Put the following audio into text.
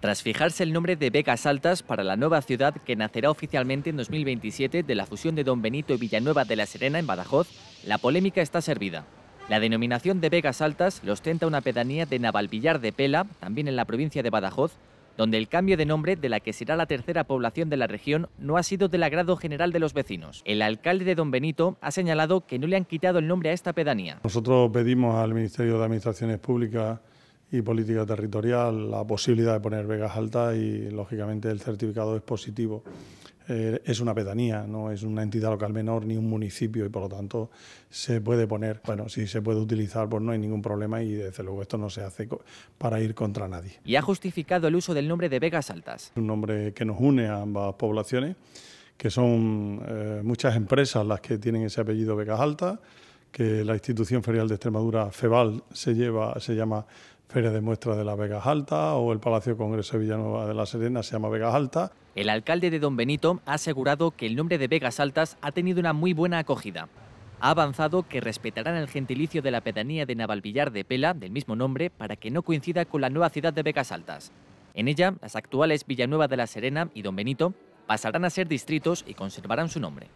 tras fijarse el nombre de Vegas Altas para la nueva ciudad que nacerá oficialmente en 2027 de la fusión de Don Benito y Villanueva de la Serena en Badajoz, la polémica está servida. La denominación de Vegas Altas lo ostenta una pedanía de Navalvillar de Pela, también en la provincia de Badajoz, donde el cambio de nombre de la que será la tercera población de la región no ha sido del agrado general de los vecinos. El alcalde de Don Benito ha señalado que no le han quitado el nombre a esta pedanía. Nosotros pedimos al Ministerio de Administraciones Públicas y política territorial, la posibilidad de poner vegas altas y, lógicamente, el certificado es positivo. Eh, es una pedanía, no es una entidad local menor ni un municipio y, por lo tanto, se puede poner, bueno, si se puede utilizar, pues no hay ningún problema y, desde luego, esto no se hace para ir contra nadie. Y ha justificado el uso del nombre de Vegas Altas. Un nombre que nos une a ambas poblaciones, que son eh, muchas empresas las que tienen ese apellido Vegas Altas que la institución ferial de Extremadura, FEBAL, se, lleva, se llama Feria de Muestra de las Vegas Alta o el Palacio Congreso de Villanueva de la Serena se llama Vegas Alta. El alcalde de Don Benito ha asegurado que el nombre de Vegas Altas ha tenido una muy buena acogida. Ha avanzado que respetarán el gentilicio de la pedanía de Navalvillar de Pela, del mismo nombre, para que no coincida con la nueva ciudad de Vegas Altas. En ella, las actuales Villanueva de la Serena y Don Benito pasarán a ser distritos y conservarán su nombre.